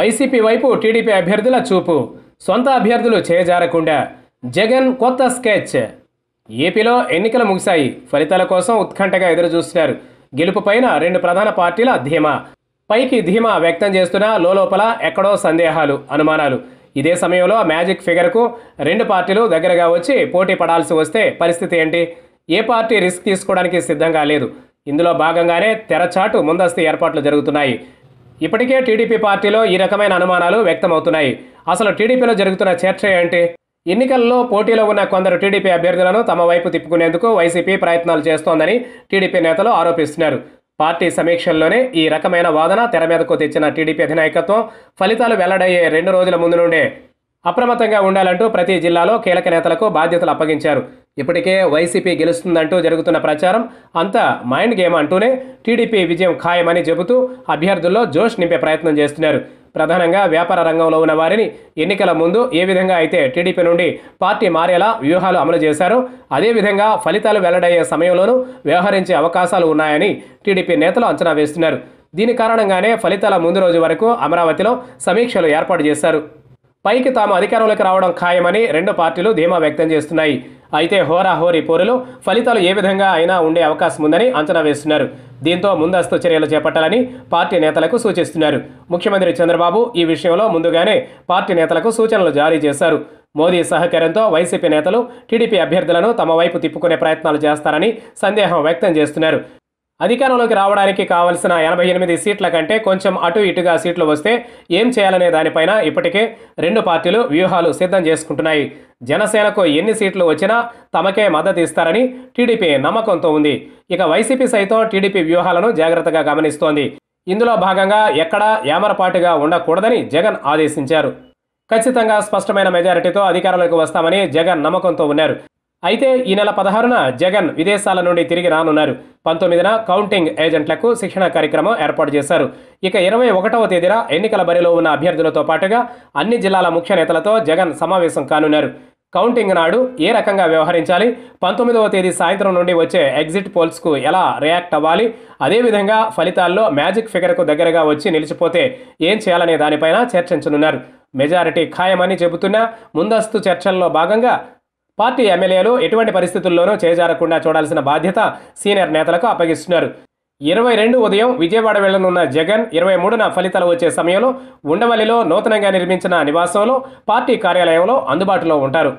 YCP వైపు TDP అభ్యర్థుల చూపు సొంత అభ్యర్థులు చేజారకుండా జగన్ కొత్త స్కెచ్ ఏపీలో ఎన్నికలు ముగిశాయి ఫలితాల కోసం ఉత్కంఠగా ఎదురుచూస్తున్నారు గెలుపు పైన రెండు ప్రధాన పార్టీల ధీమా పైకి ధీమా వ్యక్తం చేస్తున్న లోపల ఎక్కడో సందేహాలు అనుమానాలు ఇదే సమయంలో మ్యాజిక్ ఫిగర్కు రెండు పార్టీలు దగ్గరగా వచ్చి పోటీ పడాల్సి వస్తే పరిస్థితి ఏంటి ఏ పార్టీ రిస్క్ తీసుకోవడానికి సిద్ధంగా లేదు ఇందులో భాగంగానే తెరచాటు ముందస్తు ఏర్పాట్లు జరుగుతున్నాయి ఇప్పటికే టీడీపీ పార్టీలో ఈ రకమైన అనుమానాలు వ్యక్తమవుతున్నాయి అసలు టీడీపీలో జరుగుతున్న చర్చ ఏంటి ఎన్నికల్లో పోటీలో ఉన్న కొందరు టీడీపీ అభ్యర్థులను తమ వైపు తిప్పుకునేందుకు వైసీపీ ప్రయత్నాలు చేస్తోందని టీడీపీ నేతలు ఆరోపిస్తున్నారు పార్టీ సమీక్షల్లోనే ఈ రకమైన వాదన తెర మీదకు తెచ్చిన టీడీపీ అధినాయకత్వం ఫలితాలు వెల్లడయ్యే రెండు రోజుల ముందు నుండే అప్రమత్తంగా ఉండాలంటూ ప్రతి జిల్లాలో కీలక నేతలకు బాధ్యతలు అప్పగించారు ఇప్పటికే వైసీపీ గెలుస్తుందంటూ జరుగుతున్న ప్రచారం అంతా మైండ్ గేమ్ అంటూనే టీడీపీ విజయం ఖాయమని చెబుతూ అభ్యర్థుల్లో జోష్ నింపే ప్రయత్నం చేస్తున్నారు ప్రధానంగా వ్యాపార రంగంలో ఉన్న వారిని ఎన్నికల ముందు ఏ విధంగా అయితే టీడీపీ నుండి పార్టీ మారేలా వ్యూహాలు అమలు చేశారో అదేవిధంగా ఫలితాలు వెల్లడయ్యే సమయంలోనూ వ్యవహరించే అవకాశాలు ఉన్నాయని టీడీపీ నేతలు అంచనా వేస్తున్నారు దీని కారణంగానే ఫలితాల ముందు రోజు వరకు అమరావతిలో సమీక్షలు ఏర్పాటు చేశారు పైకి తాము అధికారంలోకి రావడం ఖాయమని రెండు పార్టీలు ధీమా వ్యక్తం చేస్తున్నాయి అయితే హోరాహోరీ పోరులో ఫలితాలు ఏ విధంగా అయినా ఉండే అవకాశం ఉందని అంచనా వేస్తున్నారు దీంతో ముందస్తు చర్యలు చేపట్టాలని పార్టీ నేతలకు సూచిస్తున్నారు ముఖ్యమంత్రి చంద్రబాబు ఈ విషయంలో ముందుగానే పార్టీ నేతలకు సూచనలు జారీ చేశారు మోదీ సహకారంతో వైసీపీ నేతలు టీడీపీ అభ్యర్థులను తమ వైపు తిప్పుకునే ప్రయత్నాలు చేస్తారని సందేహం వ్యక్తం చేస్తున్నారు అధికారంలోకి రావడానికి కావలసిన ఎనభై ఎనిమిది సీట్ల కంటే కొంచెం అటు ఇటుగా సీట్లు వస్తే ఏం చేయాలనే దానిపైన ఇప్పటికే రెండు పార్టీలు వ్యూహాలు సిద్ధం చేసుకుంటున్నాయి జనసేనకు ఎన్ని సీట్లు వచ్చినా తమకే మద్దతు ఇస్తారని టీడీపీ నమ్మకంతో ఉంది ఇక వైసీపీ సైతం టీడీపీ వ్యూహాలను జాగ్రత్తగా గమనిస్తోంది ఇందులో భాగంగా ఎక్కడా ఏమరపాటుగా ఉండకూడదని జగన్ ఆదేశించారు ఖచ్చితంగా స్పష్టమైన మెజారిటీతో అధికారంలోకి వస్తామని జగన్ నమ్మకంతో ఉన్నారు అయితే ఈ నెల పదహారున జగన్ విదేశాల నుండి తిరిగి రానున్నారు పంతొమ్మిదిన కౌంటింగ్ ఏజెంట్లకు శిక్షణ కార్యక్రమం ఏర్పాటు చేశారు ఇక ఇరవై ఒకటవ తేదీన ఎన్నికల బరిలో ఉన్న అభ్యర్థులతో పాటుగా అన్ని జిల్లాల ముఖ్య నేతలతో జగన్ సమావేశం కానున్నారు కౌంటింగ్ నాడు ఏ రకంగా వ్యవహరించాలి పంతొమ్మిదవ తేదీ సాయంత్రం నుండి వచ్చే ఎగ్జిట్ పోల్స్కు ఎలా రియాక్ట్ అవ్వాలి అదేవిధంగా ఫలితాల్లో మ్యాజిక్ ఫిగర్కు దగ్గరగా వచ్చి నిలిచిపోతే ఏం చేయాలనే దానిపైన చర్చించనున్నారు మెజారిటీ ఖాయమని చెబుతున్నా ముందస్తు చర్చల్లో భాగంగా పార్టీ ఎమ్మెల్యేలు ఎటువంటి పరిస్థితుల్లోనూ చేజారకుండా చూడాల్సిన బాధ్యత సీనియర్ నేతలకు అప్పగిస్తున్నారు ఇరవై రెండు ఉదయం విజయవాడ వెళ్లనున్న జగన్ ఇరవై మూడున ఫలితాలు వచ్చే సమయంలో ఉండవల్లిలో నూతనంగా నిర్మించిన నివాసంలో పార్టీ కార్యాలయంలో అందుబాటులో ఉంటారు